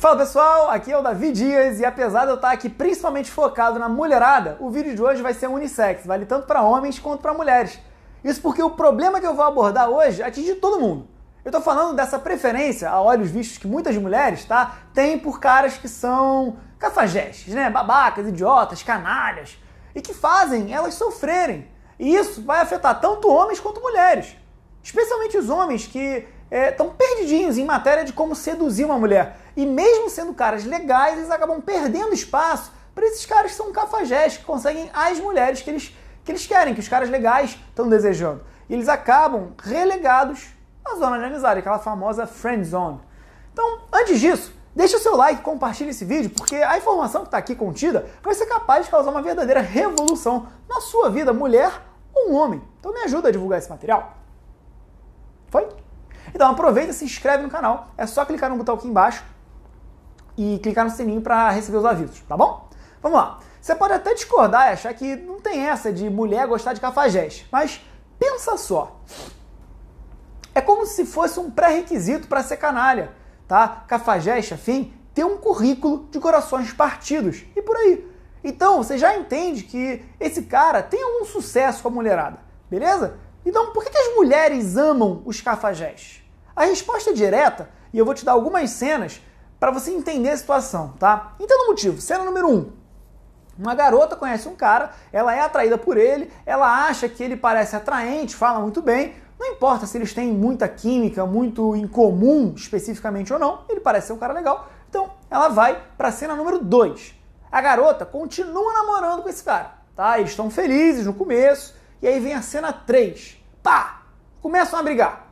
Fala pessoal, aqui é o Davi Dias e apesar de eu estar aqui principalmente focado na mulherada, o vídeo de hoje vai ser unissex, vale tanto para homens quanto para mulheres. Isso porque o problema que eu vou abordar hoje atinge todo mundo. Eu estou falando dessa preferência a olhos vistos que muitas mulheres, tá, têm por caras que são cafajestes, né, babacas, idiotas, canalhas e que fazem elas sofrerem. E isso vai afetar tanto homens quanto mulheres, especialmente os homens que estão eh, é, perdidinhos em matéria de como seduzir uma mulher. E mesmo sendo caras legais, eles acabam perdendo espaço para esses caras que são cafajés, que conseguem as mulheres que eles, que eles querem, que os caras legais estão desejando. E eles acabam relegados à zona de amizade, aquela famosa friend zone. Então, antes disso, Deixe o seu like, compartilhe esse vídeo, porque a informação que está aqui contida vai ser capaz de causar uma verdadeira revolução na sua vida, mulher ou homem. Então me ajuda a divulgar esse material. Foi? Então aproveita e se inscreve no canal. É só clicar no botão aqui embaixo e clicar no sininho para receber os avisos, tá bom? Vamos lá. Você pode até discordar e achar que não tem essa de mulher gostar de cafajeste, mas pensa só. É como se fosse um pré-requisito para ser canalha, tá? Cafajeste, afim, ter um currículo de corações partidos e por aí. Então, você já entende que esse cara tem algum sucesso com a mulherada, beleza? Então, por que, as mulheres amam os cafajés? A resposta é direta, e eu vou te dar algumas cenas para você entender a situação, tá? Então, no motivo, cena número 1. Um, uma garota conhece um cara, ela é atraída por ele, ela acha que ele parece atraente, fala muito bem, não importa se eles têm muita química, muito em comum especificamente ou não, ele parece ser um cara legal. Então, ela vai para a cena número 2. A garota continua namorando com esse cara, tá? Eles estão felizes no começo, e aí vem a cena 3. Pá! Começam a brigar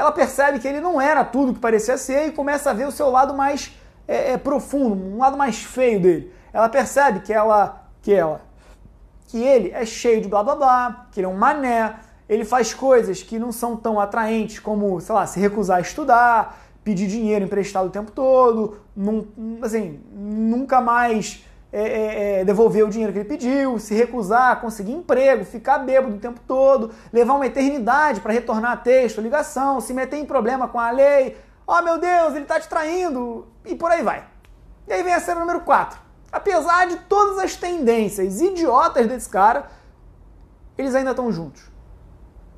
ela percebe que ele não era tudo que parecia ser e começa a ver o seu lado mais é, é, profundo, um lado mais feio dele. Ela percebe que ela, que ela, que ele é cheio de blá blá blá, que ele é um mané, ele faz coisas que não são tão atraentes como, sei lá, se recusar a estudar, pedir dinheiro emprestado o tempo todo, num, assim, nunca mais é, é, é, devolver o dinheiro que ele pediu, se recusar a conseguir emprego, ficar bêbado o tempo todo, levar uma eternidade para retornar texto, ligação, se meter em problema com a lei, oh meu Deus, ele está te traindo, e por aí vai. E aí vem a cena número 4. Apesar de todas as tendências idiotas desse cara, eles ainda estão juntos.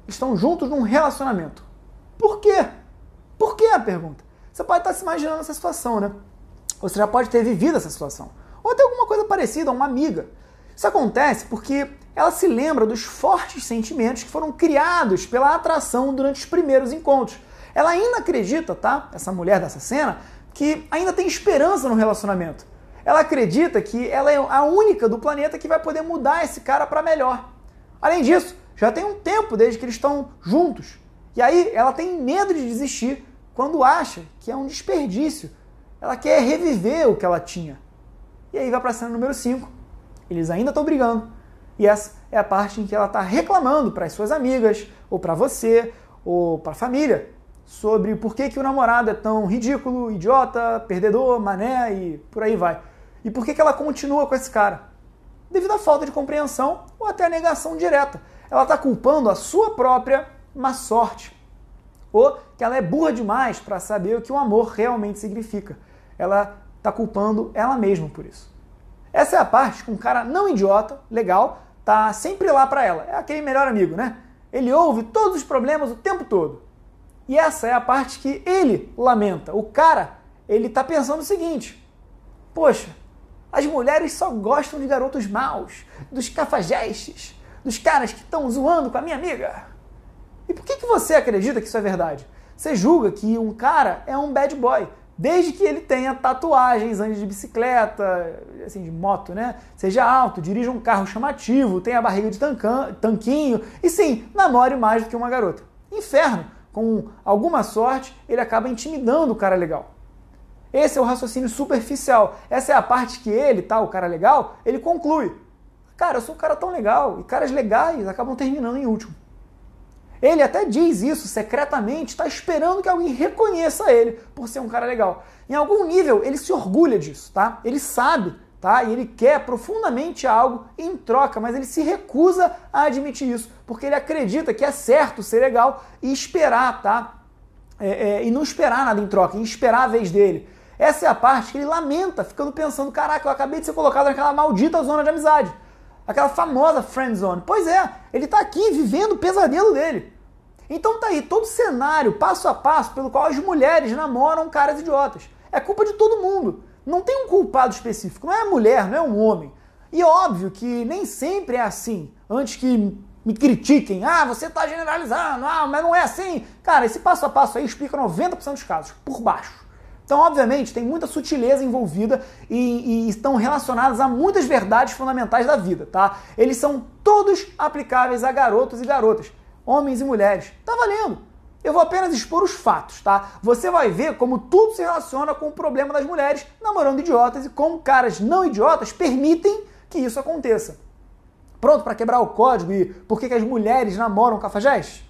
Estão juntos num relacionamento. Por quê? Por quê a pergunta? Você pode estar tá se imaginando essa situação, né? Você já pode ter vivido essa situação coisa parecida, uma amiga. Isso acontece porque ela se lembra dos fortes sentimentos que foram criados pela atração durante os primeiros encontros. Ela ainda acredita, tá? Essa mulher dessa cena, que ainda tem esperança no relacionamento. Ela acredita que ela é a única do planeta que vai poder mudar esse cara para melhor. Além disso, já tem um tempo desde que eles estão juntos. E aí ela tem medo de desistir quando acha que é um desperdício. Ela quer reviver o que ela tinha. E aí vai para a cena número 5. Eles ainda estão brigando. E essa é a parte em que ela está reclamando para as suas amigas, ou para você, ou para a família, sobre por que, que o namorado é tão ridículo, idiota, perdedor, mané e por aí vai. E por que, que ela continua com esse cara? Devido à falta de compreensão ou até à negação direta. Ela está culpando a sua própria má sorte. Ou que ela é burra demais para saber o que o amor realmente significa. Ela está culpando ela mesma por isso. Essa é a parte que um cara não idiota, legal, tá sempre lá para ela. É aquele melhor amigo, né? Ele ouve todos os problemas o tempo todo. E essa é a parte que ele lamenta. O cara, ele tá pensando o seguinte: Poxa, as mulheres só gostam de garotos maus, dos cafajestes, dos caras que estão zoando com a minha amiga. E por que, que você acredita que isso é verdade? Você julga que um cara é um bad boy, Desde que ele tenha tatuagens, ande de bicicleta, assim, de moto, né? Seja alto, dirija um carro chamativo, tenha a barriga de tanquinho e sim, namore mais do que uma garota. Inferno! Com alguma sorte, ele acaba intimidando o cara legal. Esse é o raciocínio superficial. Essa é a parte que ele, tá, o cara legal, ele conclui. Cara, eu sou um cara tão legal e caras legais acabam terminando em último. Ele até diz isso secretamente, está esperando que alguém reconheça ele por ser um cara legal. Em algum nível, ele se orgulha disso, tá? Ele sabe, tá? E ele quer profundamente algo em troca, mas ele se recusa a admitir isso, porque ele acredita que é certo ser legal e esperar, tá? É, é, e não esperar nada em troca, e esperar a vez dele. Essa é a parte que ele lamenta, ficando pensando: caraca, eu acabei de ser colocado naquela maldita zona de amizade aquela famosa friend zone. Pois é, ele está aqui vivendo o pesadelo dele. Então tá aí todo o cenário, passo a passo, pelo qual as mulheres namoram caras idiotas. É culpa de todo mundo. Não tem um culpado específico, não é a mulher, não é um homem. E óbvio que nem sempre é assim. Antes que me critiquem, ah, você está generalizando, ah, mas não é assim. Cara, esse passo a passo aí explica 90% dos casos, por baixo. Então, obviamente, tem muita sutileza envolvida e, e, estão relacionadas a muitas verdades fundamentais da vida, tá? Eles são todos aplicáveis a garotos e garotas homens e mulheres. Tá valendo. Eu vou apenas expor os fatos, tá? Você vai ver como tudo se relaciona com o problema das mulheres namorando idiotas e como caras não idiotas permitem que isso aconteça. Pronto para quebrar o código e por que, que as mulheres namoram cafajés?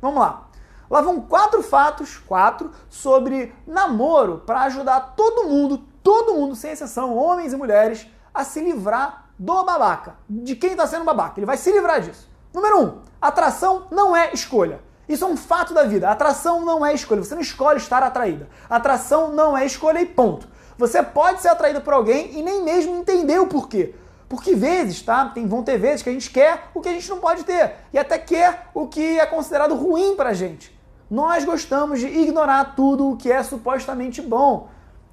Vamos lá. Lá vão quatro fatos, quatro, sobre namoro para ajudar todo mundo, todo mundo, sem exceção, homens e mulheres, a se livrar do babaca, de quem está sendo babaca. Ele vai se livrar disso. Número um, Atração não é escolha. Isso é um fato da vida. Atração não é escolha. Você não escolhe estar atraída. Atração não é escolha e ponto. Você pode ser atraído por alguém e nem mesmo entender o porquê. Porque vezes, tá? Tem, vão ter vezes que a gente quer o que a gente não pode ter. E até quer o que é considerado ruim pra gente. Nós gostamos de ignorar tudo o que é supostamente bom.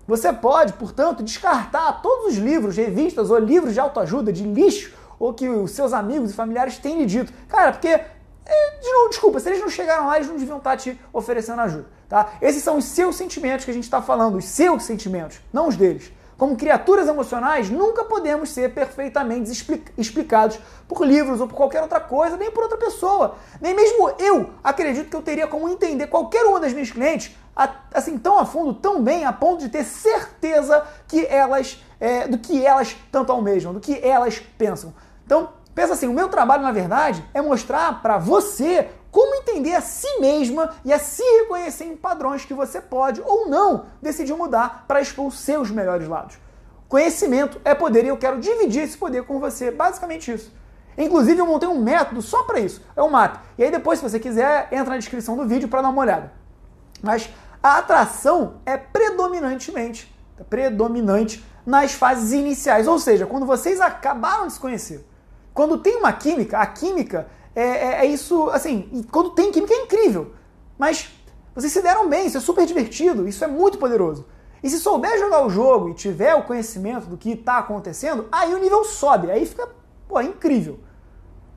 Você pode, portanto, descartar todos os livros, revistas ou livros de autoajuda, de lixo ou que os seus amigos e familiares têm lhe dito. Cara, porque é, de novo, desculpa, se eles não chegaram lá, eles não deviam estar te oferecendo ajuda. Tá? Esses são os seus sentimentos que a gente está falando, os seus sentimentos, não os deles. Como criaturas emocionais, nunca podemos ser perfeitamente explicados por livros ou por qualquer outra coisa, nem por outra pessoa. Nem mesmo eu acredito que eu teria como entender qualquer uma das minhas clientes assim tão a fundo, tão bem, a ponto de ter certeza que elas é, do que elas tanto almejam, do que elas pensam. Então, pensa assim, o meu trabalho, na verdade, é mostrar para você como entender a si mesma e a se reconhecer em padrões que você pode ou não decidir mudar para expor os seus melhores lados. Conhecimento é poder e eu quero dividir esse poder com você, basicamente isso. Inclusive, eu montei um método só para isso, é um mapa. E aí depois, se você quiser, entra na descrição do vídeo para dar uma olhada. Mas a atração é predominantemente, predominante nas fases iniciais, ou seja, quando vocês acabaram de se conhecer. Quando tem uma química, a química é, é, é isso, assim, quando tem química é incrível. Mas vocês se deram bem, isso é super divertido, isso é muito poderoso. E se souber jogar o jogo e tiver o conhecimento do que está acontecendo, aí o nível sobe, aí fica, pô, é incrível.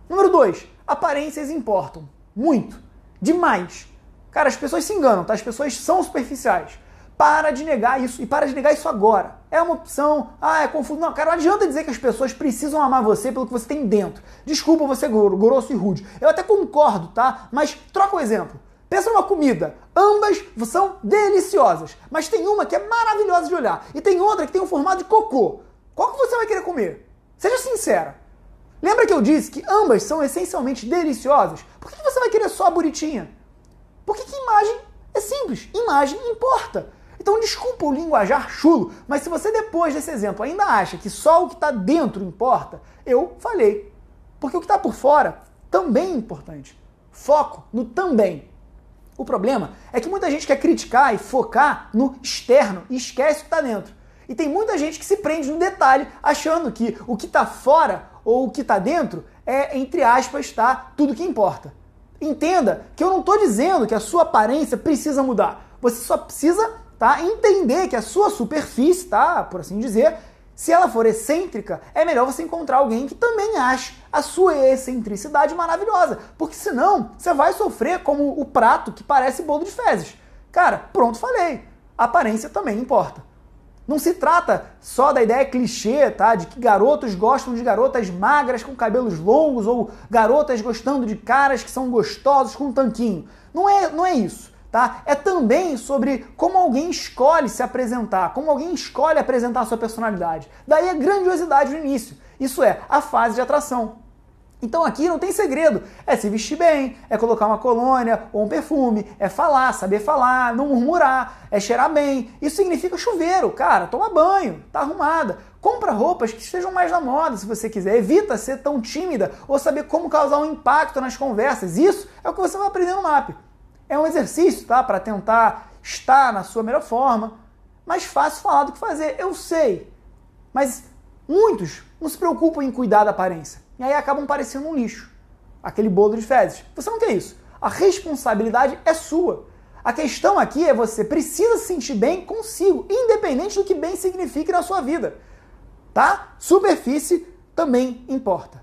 Número 2, aparências importam. Muito. Demais. Cara, as pessoas se enganam, tá? As pessoas são superficiais. Para de negar isso e para de negar isso agora. É uma opção. Ah, é confuso. Não, cara, não adianta dizer que as pessoas precisam amar você pelo que você tem dentro. Desculpa você grosso e rude. Eu até concordo, tá? Mas troca o um exemplo. Pensa numa comida. Ambas são deliciosas, mas tem uma que é maravilhosa de olhar e tem outra que tem um formato de cocô. Qual que você vai querer comer? Seja sincera. Lembra que eu disse que ambas são essencialmente deliciosas? Por que você vai querer só a bonitinha? Porque que imagem é simples, imagem importa. Então desculpa o linguajar chulo, mas se você depois desse exemplo ainda acha que só o que está dentro importa, eu falei. Porque o que está por fora também é importante. Foco no também. O problema é que muita gente quer criticar e focar no externo e esquece o que está dentro. E tem muita gente que se prende no detalhe, achando que o que está fora ou o que está dentro é, entre aspas, tá, tudo que importa. Entenda que eu não estou dizendo que a sua aparência precisa mudar. Você só precisa tá? Entender que a sua superfície, tá? Por assim dizer, se ela for excêntrica, é melhor você encontrar alguém que também ache a sua excentricidade maravilhosa, porque senão você vai sofrer como o prato que parece bolo de fezes. Cara, pronto, falei. A aparência também importa. Não se trata só da ideia clichê, tá? De que garotos gostam de garotas magras com cabelos longos ou garotas gostando de caras que são gostosos com um tanquinho. Não é, não é isso tá? É também sobre como alguém escolhe se apresentar, como alguém escolhe apresentar a sua personalidade. Daí a grandiosidade no início. Isso é a fase de atração. Então aqui não tem segredo. É se vestir bem, é colocar uma colônia ou um perfume, é falar, saber falar, não murmurar, é cheirar bem. Isso significa chuveiro, cara. Toma banho, tá arrumada. Compra roupas que estejam mais na moda, se você quiser. Evita ser tão tímida ou saber como causar um impacto nas conversas. Isso é o que você vai aprender no MAP. É um exercício, tá? Para tentar estar na sua melhor forma. Mais fácil falar do que fazer, eu sei. Mas muitos não se preocupam em cuidar da aparência. E aí acabam parecendo um lixo. Aquele bolo de fezes. Você não quer isso. A responsabilidade é sua. A questão aqui é você precisa se sentir bem consigo, independente do que bem signifique na sua vida. Tá? Superfície também importa.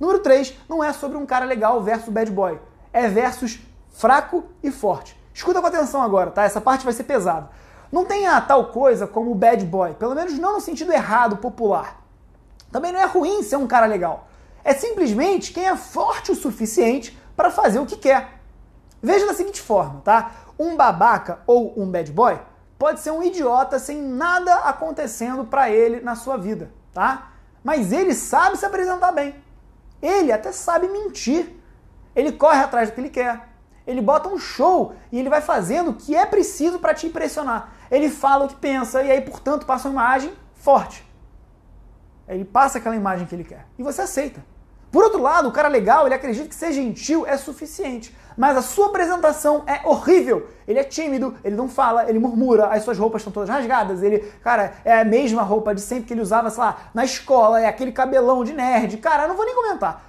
Número 3, não é sobre um cara legal versus bad boy. É versus fraco e forte. Escuta com atenção agora, tá? Essa parte vai ser pesada. Não tem a tal coisa como o bad boy, pelo menos não no sentido errado, popular. Também não é ruim ser um cara legal. É simplesmente quem é forte o suficiente para fazer o que quer. Veja da seguinte forma, tá? Um babaca ou um bad boy pode ser um idiota sem nada acontecendo para ele na sua vida, tá? Mas ele sabe se apresentar bem. Ele até sabe mentir. Ele corre atrás do que ele quer ele bota um show e ele vai fazendo o que é preciso para te impressionar. Ele fala o que pensa e aí, portanto, passa uma imagem forte. Ele passa aquela imagem que ele quer e você aceita. Por outro lado, o cara legal, ele acredita que ser gentil é suficiente, mas a sua apresentação é horrível. Ele é tímido, ele não fala, ele murmura, as suas roupas estão todas rasgadas, ele, cara, é a mesma roupa de sempre que ele usava, sei lá, na escola, é aquele cabelão de nerd. Cara, eu não vou nem comentar.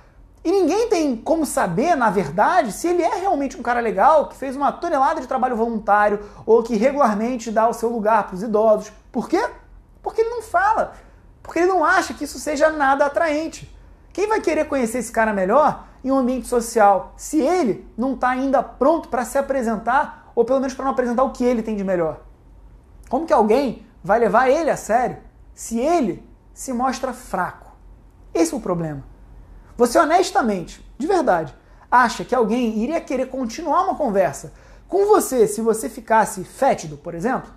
E ninguém tem como saber, na verdade, se ele é realmente um cara legal, que fez uma tonelada de trabalho voluntário ou que regularmente dá o seu lugar para os idosos. Por quê? Porque ele não fala. Porque ele não acha que isso seja nada atraente. Quem vai querer conhecer esse cara melhor em um ambiente social se ele não está ainda pronto para se apresentar ou pelo menos para não apresentar o que ele tem de melhor? Como que alguém vai levar ele a sério se ele se mostra fraco? Esse é o problema. Você honestamente, de verdade, acha que alguém iria querer continuar uma conversa com você se você ficasse fétido, por exemplo?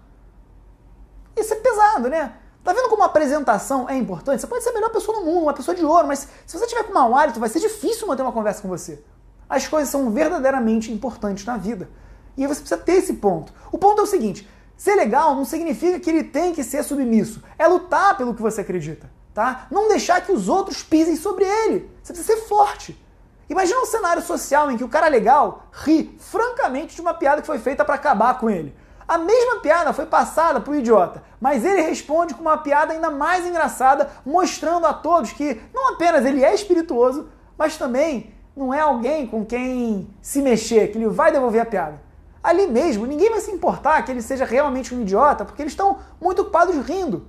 Isso é pesado, né? Tá vendo como a apresentação é importante? Você pode ser a melhor pessoa do mundo, uma pessoa de ouro, mas se você tiver com mau hálito, vai ser difícil manter uma conversa com você. As coisas são verdadeiramente importantes na vida. E você precisa ter esse ponto. O ponto é o seguinte: ser legal não significa que ele tem que ser submisso. É lutar pelo que você acredita tá? Não deixar que os outros pisem sobre ele. Você precisa ser forte. Imagina um cenário social em que o cara legal ri francamente de uma piada que foi feita para acabar com ele. A mesma piada foi passada para o idiota, mas ele responde com uma piada ainda mais engraçada, mostrando a todos que não apenas ele é espirituoso, mas também não é alguém com quem se mexer, que ele vai devolver a piada. Ali mesmo, ninguém vai se importar que ele seja realmente um idiota, porque eles estão muito ocupados rindo.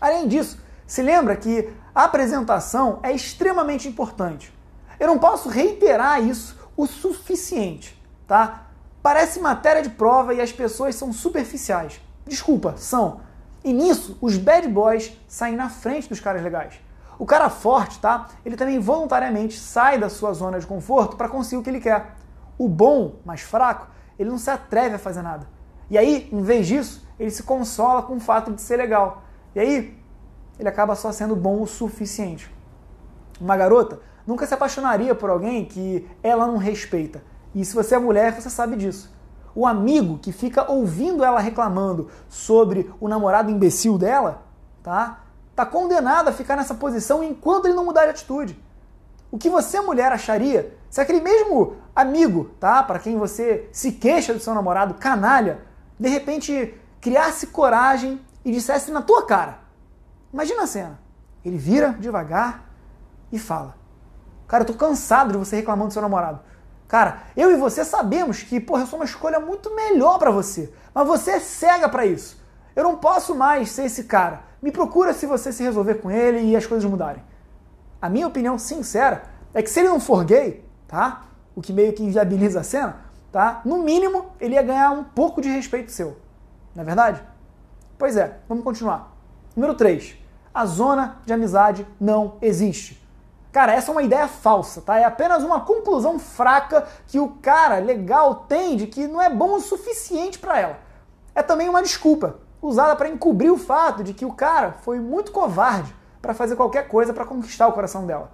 Além disso, se lembra que a apresentação é extremamente importante. Eu não posso reiterar isso o suficiente, tá? Parece matéria de prova e as pessoas são superficiais. Desculpa, são. E nisso, os bad boys saem na frente dos caras legais. O cara forte, tá? Ele também voluntariamente sai da sua zona de conforto para conseguir o que ele quer. O bom, mais fraco, ele não se atreve a fazer nada. E aí, em vez disso, ele se consola com o fato de ser legal. E aí, ele acaba só sendo bom o suficiente. Uma garota nunca se apaixonaria por alguém que ela não respeita. E se você é mulher, você sabe disso. O amigo que fica ouvindo ela reclamando sobre o namorado imbecil dela, tá? Tá condenado a ficar nessa posição enquanto ele não mudar de atitude. O que você, mulher, acharia se aquele mesmo amigo, tá? Para quem você se queixa do seu namorado, canalha, de repente criasse coragem e dissesse na tua cara: Imagina a cena. Ele vira devagar e fala: Cara, eu tô cansado de você reclamando do seu namorado. Cara, eu e você sabemos que, porra, eu sou uma escolha muito melhor para você. Mas você é cega para isso. Eu não posso mais ser esse cara. Me procura se você se resolver com ele e as coisas mudarem. A minha opinião sincera é que se ele não for gay, tá? O que meio que inviabiliza a cena, tá? No mínimo, ele ia ganhar um pouco de respeito seu. Não é verdade? Pois é, vamos continuar. Número 3 a zona de amizade não existe. Cara, essa é uma ideia falsa, tá? É apenas uma conclusão fraca que o cara legal tem de que não é bom o suficiente para ela. É também uma desculpa usada para encobrir o fato de que o cara foi muito covarde para fazer qualquer coisa para conquistar o coração dela.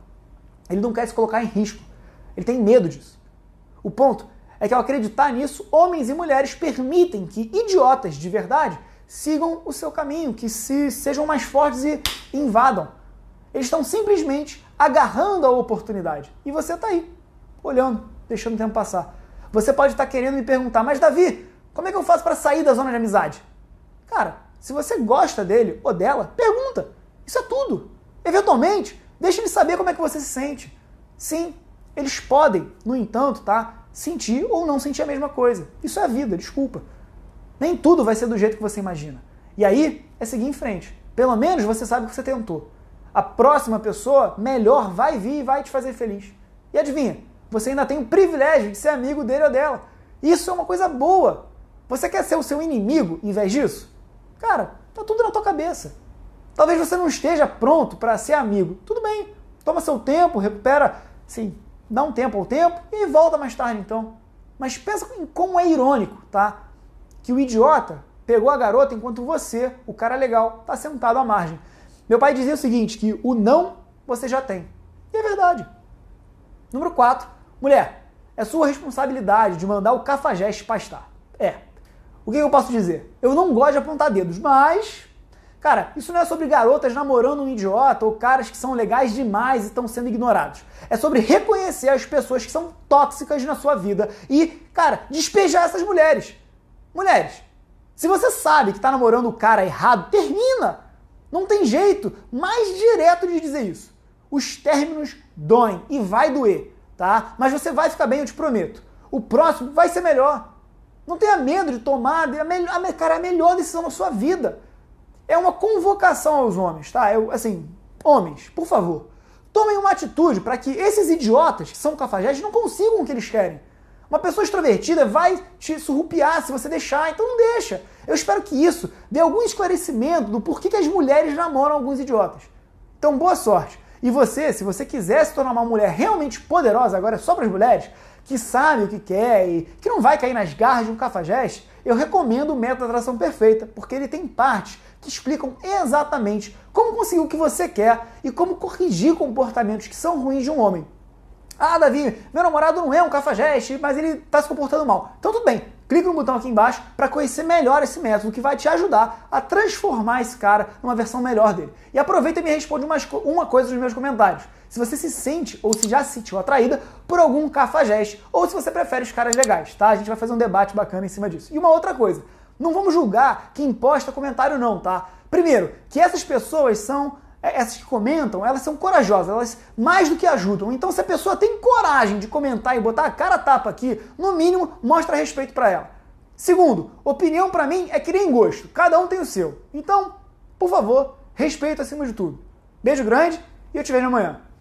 Ele não quer se colocar em risco. Ele tem medo disso. O ponto é que ao acreditar nisso, homens e mulheres permitem que idiotas de verdade sigam o seu caminho, que se sejam mais fortes e invadam. Eles estão simplesmente agarrando a oportunidade. E você está aí, olhando, deixando o tempo passar. Você pode estar tá querendo me perguntar, mas Davi, como é que eu faço para sair da zona de amizade? Cara, se você gosta dele ou dela, pergunta. Isso é tudo. Eventualmente, deixe ele saber como é que você se sente. Sim, eles podem, no entanto, tá? Sentir ou não sentir a mesma coisa. Isso é a vida, desculpa. Nem tudo vai ser do jeito que você imagina. E aí é seguir em frente. Pelo menos você sabe que você tentou. A próxima pessoa melhor vai vir e vai te fazer feliz. E adivinha, você ainda tem o privilégio de ser amigo dele ou dela. Isso é uma coisa boa. Você quer ser o seu inimigo em vez disso? Cara, tá tudo na tua cabeça. Talvez você não esteja pronto para ser amigo. Tudo bem. Toma seu tempo, recupera, sim, dá um tempo ao tempo e volta mais tarde então. Mas pensa em como é irônico, tá? que o idiota pegou a garota enquanto você, o cara legal, está sentado à margem. Meu pai dizia o seguinte, que o não você já tem. E é verdade. Número 4. Mulher, é sua responsabilidade de mandar o cafajeste pastar. É. O que eu posso dizer? Eu não gosto de apontar dedos, mas Cara, isso não é sobre garotas namorando um idiota ou caras que são legais demais e estão sendo ignorados. É sobre reconhecer as pessoas que são tóxicas na sua vida e, cara, despejar essas mulheres. Mulheres, se você sabe que está namorando o cara errado, termina! Não tem jeito mais direto de dizer isso. Os términos doem e vai doer, tá? Mas você vai ficar bem, eu te prometo. O próximo vai ser melhor. Não tenha medo de tomar a, melhor, cara, a melhor decisão da sua vida. É uma convocação aos homens, tá? Eu, assim, homens, por favor, tomem uma atitude para que esses idiotas que são cafajestes não consigam o que eles querem. Uma pessoa extrovertida vai te surrupiar se você deixar, então não deixa. Eu espero que isso dê algum esclarecimento do porquê que as mulheres namoram alguns idiotas. Então, boa sorte. E você, se você quiser se tornar uma mulher realmente poderosa, agora é só para as mulheres, que sabe o que quer e que não vai cair nas garras de um cafajeste, eu recomendo o método da atração perfeita, porque ele tem partes que explicam exatamente como conseguir o que você quer e como corrigir comportamentos que são ruins de um homem. Ah, Davi, meu namorado não é um cafajeste, mas ele está se comportando mal. Então tudo bem, clica no botão aqui embaixo para conhecer melhor esse método que vai te ajudar a transformar esse cara numa versão melhor dele. E aproveita e me responde uma coisa nos meus comentários. Se você se sente ou se já se sentiu atraída por algum cafajeste, ou se você prefere os caras legais, tá? A gente vai fazer um debate bacana em cima disso. E uma outra coisa, não vamos julgar quem posta comentário não, tá? Primeiro, que essas pessoas são é, essas que comentam, elas são corajosas, elas mais do que ajudam. Então, se a pessoa tem coragem de comentar e botar a cara a tapa aqui, no mínimo, mostra respeito para ela. Segundo, opinião para mim é que nem gosto, cada um tem o seu. Então, por favor, respeito acima de tudo. Beijo grande e eu te vejo amanhã.